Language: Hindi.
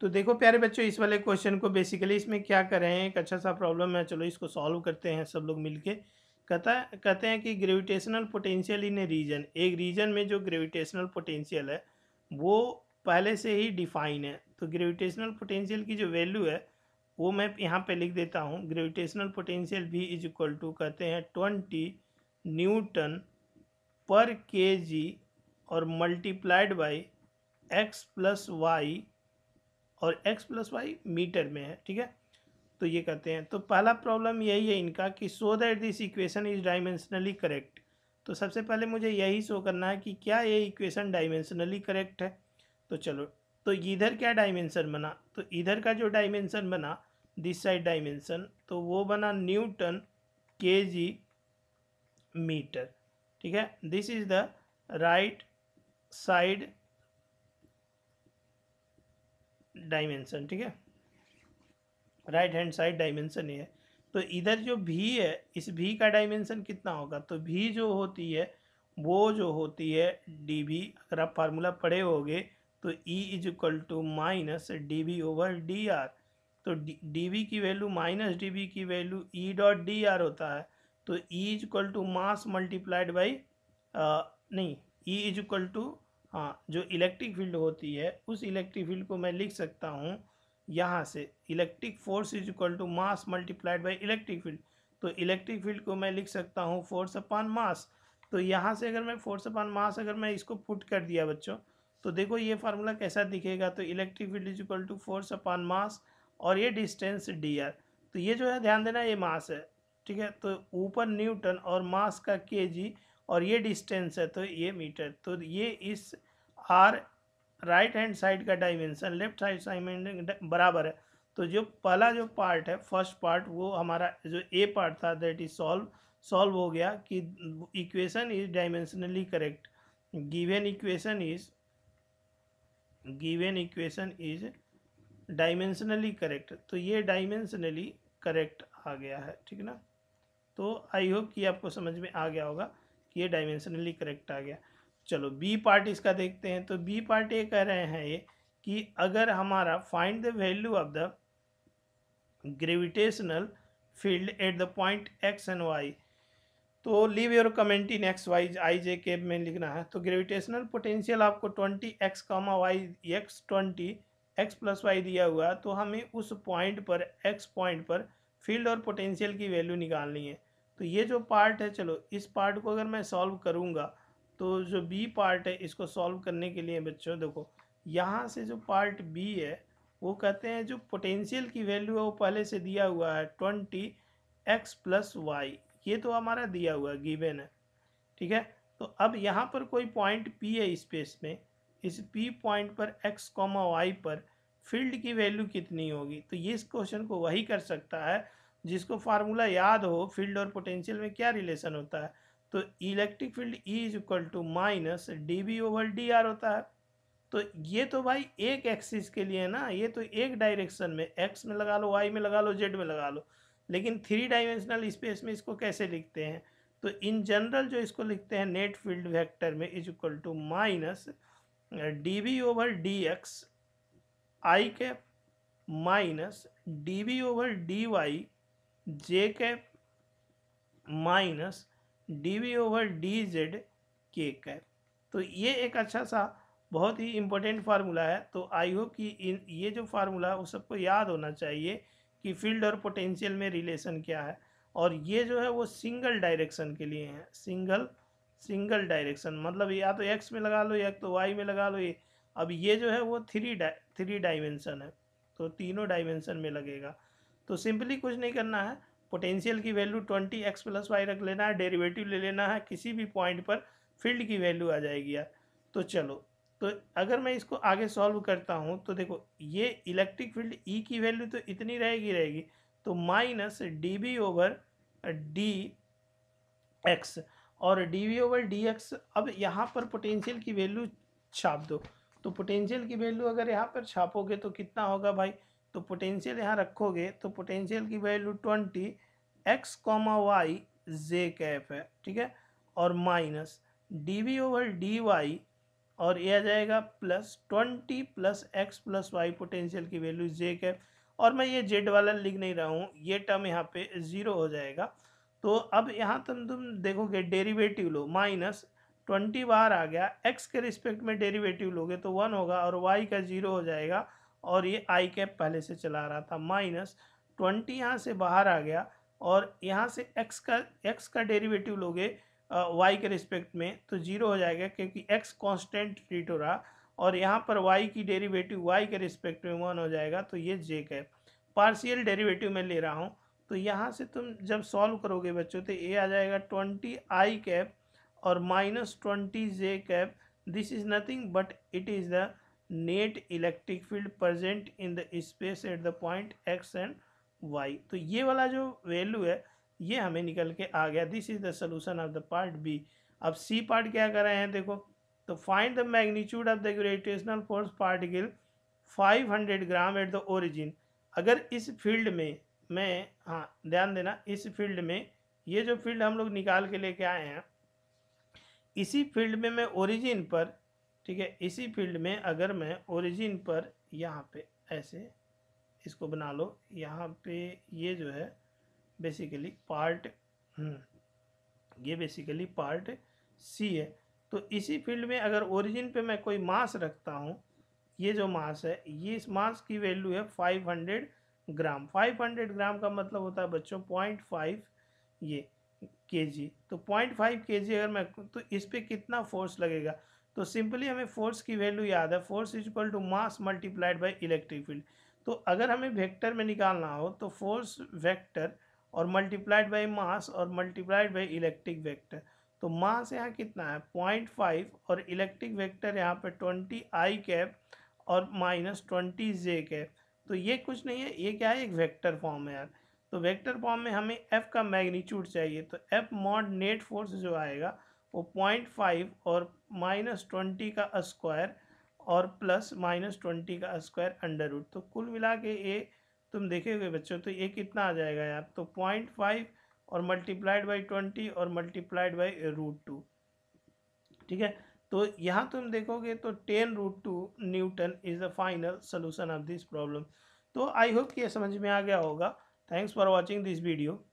तो देखो प्यारे बच्चों इस वाले क्वेश्चन को बेसिकली इसमें क्या करें एक अच्छा सा प्रॉब्लम है चलो इसको सॉल्व करते हैं सब लोग मिलके कहता कहते हैं कि gravitational potential in a region एक रीजन में जो ग्रेविटेशनल पोटेंशियल है वो पहले से ही डिफाइन है तो ग्रेविटेशनल पोटेंशियल की जो वैल्यू है वो मैं यहाँ पे लिख देता हूँ ग्रेविटेशनल पोटेंशियल भी इज इक्वल टू कहते हैं twenty newton per K G और multiplied by X plus Y और x प्लस वाई मीटर में है ठीक है तो ये कहते हैं तो पहला प्रॉब्लम यही है इनका कि show that this equation is dimensionally correct तो सबसे पहले मुझे यही शो करना है कि क्या ये इक्वेशन डायमेंशनली करेक्ट है तो चलो तो इधर क्या डायमेंशन बना तो इधर का जो डायमेंशन बना दिस साइड डायमेंशन तो वो बना न्यूटन के जी मीटर ठीक है this is the right side dimension ठीक है राइट हैंड साइड डायमेंशन ये है तो इधर जो भी है इस भी का डायमेंशन कितना होगा तो भी जो होती है वो जो होती है डी भी अगर आप फार्मूला पढ़े होगे तो E is equal to minus D B over D R तो डी बी की वैल्यू माइनस डी बी की value E dot D R होता है तो E is equal to mass multiplied by नहीं ई इज इक्वल टू हाँ जो इलेक्ट्रिक फील्ड होती है उस इलेक्ट्रिक फील्ड को मैं लिख सकता हूँ यहाँ से electric force is equal to mass multiplied by electric field तो इलेक्ट्रिक फील्ड को मैं लिख सकता हूँ फोर्स अपान मास तो यहाँ से अगर मैं फोर्स अपान मास अगर मैं इसको पुट कर दिया बच्चों तो देखो ये फार्मूला कैसा दिखेगा तो electric field is equal to force upon mass और ये डिस्टेंस डी आर तो ये जो है ध्यान देना ये मास है ठीक है तो ऊपर न्यूटन और मास का के जी और ये डिस्टेंस है तो ये मीटर तो ये इस आर राइट हैंड साइड का डायमेंशन लेफ्ट साइड साइमें बराबर है तो जो पहला जो पार्ट है फर्स्ट पार्ट वो हमारा जो ए पार्ट था दैट इज सॉल्व सॉल्व हो गया कि equation is dimensionally correct given equation is given equation is dimensionally correct तो ये डायमेंशनली करेक्ट आ गया है ठीक ना तो आई होप कि आपको समझ में आ गया होगा कि ये डायमेंशनली करेक्ट आ गया चलो बी पार्ट इसका देखते हैं तो बी पार्ट ये कह रहे हैं ये कि अगर हमारा find the value of the gravitational field at the point x and Y तो leave your comment in X Y I J K में लिखना है तो ग्रेविटेशनल पोटेंशियल आपको twenty X comma Y X twenty X plus Y दिया हुआ तो हमें उस पॉइंट पर एक्स पॉइंट पर फील्ड और पोटेंशियल की वैल्यू निकालनी है तो ये जो पार्ट है चलो इस पार्ट को अगर मैं सॉल्व करूँगा तो जो बी पार्ट है इसको सॉल्व करने के लिए बच्चों देखो यहाँ से जो पार्ट बी है वो कहते हैं जो पोटेंशियल की वैल्यू है वो पहले से दिया हुआ है ट्वेंटी एक्स प्लस वाई ये तो हमारा दिया हुआ है गिवेन है ठीक है तो अब यहाँ पर कोई पॉइंट पी है स्पेस में इस पी पॉइंट पर एक्स कॉमा वाई पर फील्ड की वैल्यू कितनी होगी तो ये इस क्वेश्चन को वही कर सकता है जिसको फार्मूला याद हो फील्ड और पोटेंशियल में क्या रिलेशन होता है तो electric field E is equal to minus D B over D R होता है तो ये तो भाई एक एक्सिस के लिए है ना ये तो एक डायरेक्शन में एक्स में लगा लो वाई में लगा लो जेड में लगा लो लेकिन थ्री डायमेंशनल स्पेस में इसको कैसे लिखते हैं तो इन जनरल जो इसको लिखते हैं नेट फील्ड वेक्टर में is equal to minus D B over D X I cap minus D B over D Y J cap minus D we over D Z K cap तो ये एक अच्छा सा बहुत ही इम्पोर्टेंट फार्मूला है तो आई होप कि इन ये जो फार्मूला है वो सबको याद होना चाहिए कि फील्ड और पोटेंशियल में रिलेशन क्या है और ये जो है वो सिंगल डायरेक्शन के लिए है सिंगल सिंगल डायरेक्शन मतलब या तो एक्स में लगा लो या तो वाई में लगा लो ये अब ये जो है वो थ्री डा, थ्री डायमेंशन है तो तीनों डायमेंशन में लगेगा तो सिंपली कुछ नहीं करना है पोटेंशियल की value twenty X plus Y रख लेना है डेरिवेटिव ले लेना है किसी भी पॉइंट पर फील्ड की वैल्यू आ जाएगी यार तो चलो तो अगर मैं इसको आगे सॉल्व करता हूँ तो देखो ये इलेक्ट्रिक फील्ड ई की वैल्यू तो इतनी रहेगी रहेगी तो minus D B over D X और D we over D X अब यहाँ पर पोटेंशियल की वैल्यू छाप दो तो पोटेंशियल की वैल्यू अगर यहाँ पर छापोगे तो कितना होगा भाई तो पोटेंशियल यहाँ रखोगे तो पोटेंशियल की value twenty x comma y j cap है ठीक है और minus D we over D y और ये आ जाएगा plus twenty plus x plus y potential की वैल्यू जे कैफ और मैं ये जेड वाला लिख नहीं रहा हूँ ये टर्म यहाँ पे ज़ीरो हो जाएगा तो अब यहाँ तुम तुम देखोगे डेरिवेटिव लो माइनस ट्वेंटी बार आ गया एक्स के रिस्पेक्ट में डेरिवेटिव लोगे तो वन होगा और वाई का ज़ीरो हो जाएगा और ये आई कैप पहले से चला रहा था माइनस ट्वेंटी यहाँ से बाहर आ गया और यहाँ से एक्स का एक्स का डेरिवेटिव लोगे वाई के रिस्पेक्ट में तो ज़ीरो हो जाएगा क्योंकि एक्स कांस्टेंट ट्रीट हो रहा और यहाँ पर वाई की डेरिवेटिव वाई के रिस्पेक्ट में वन हो जाएगा तो ये जे कैप पार्शियल डेरिवेटिव में ले रहा हूँ तो यहाँ से तुम जब सॉल्व करोगे बच्चों तो ये आ जाएगा ट्वेंटी आई कैप और minus twenty j cap this is nothing but it is the net electric field present in the space at the point x and Y तो ये वाला जो वैल्यू है ये हमें निकल के आ गया this is the solution of the part b अब सी पार्ट क्या कर रहे हैं देखो तो find the magnitude of the gravitational force particle 500 gram at the origin अगर इस फील्ड में मैं हाँ ध्यान देना इस फील्ड में ये जो फील्ड हम लोग निकाल के लेके आए हैं इसी फील्ड में मैं ओरिजिन पर ठीक है इसी फील्ड में अगर मैं ओरिजिन पर यहाँ पे ऐसे इसको बना लो यहाँ पे ये जो है बेसिकली पार्ट हम्म, ये बेसिकली पार्ट सी है तो इसी फील्ड में अगर ओरिजिन पे मैं कोई मास रखता हूँ ये जो मास है ये इस मास की वैल्यू है 500 ग्राम 500 ग्राम का मतलब होता है बच्चों पॉइंट फाइव ये के जी तो पॉइंट फाइव के जी अगर मैं तो इस पर कितना फोर्स लगेगा तो सिंपली हमें फोर्स की वैल्यू याद है force is equal to mass multiplied by electric field तो अगर हमें वेक्टर में निकालना हो तो फोर्स वेक्टर और मल्टीप्लाइड बाई मास और मल्टीप्लाइड बाई इलेक्ट्रिक वेक्टर तो मास यहाँ कितना है पॉइंट फाइव और इलेक्ट्रिक वेक्टर यहाँ पर ट्वेंटी आई कैप और माइनस ट्वेंटी जे कैप तो ये कुछ नहीं है ये क्या है एक वेक्टर फॉर्म है यार तो वेक्टर फॉर्म में हमें एफ का मैग्नीट्यूड चाहिए तो एफ मॉड नेट फोर्स जो आएगा वो पॉइंट फाइव और माइनस ट्वेंटी का स्क्वायर और प्लस माइनस ट्वेंटी का स्क्वायर अंडर रूट तो कुल मिला के ये तुम देखे बच्चों तो ये कितना आ जाएगा यार तो पॉइंट फाइव और मल्टीप्लाइड बाई ट्वेंटी और मल्टीप्लाइड बाई रूट टू ठीक है तो यहाँ तुम देखोगे तो ten root two newton is the final solution of this problem तो आई होप कि ये समझ में आ गया होगा thanks for watching this video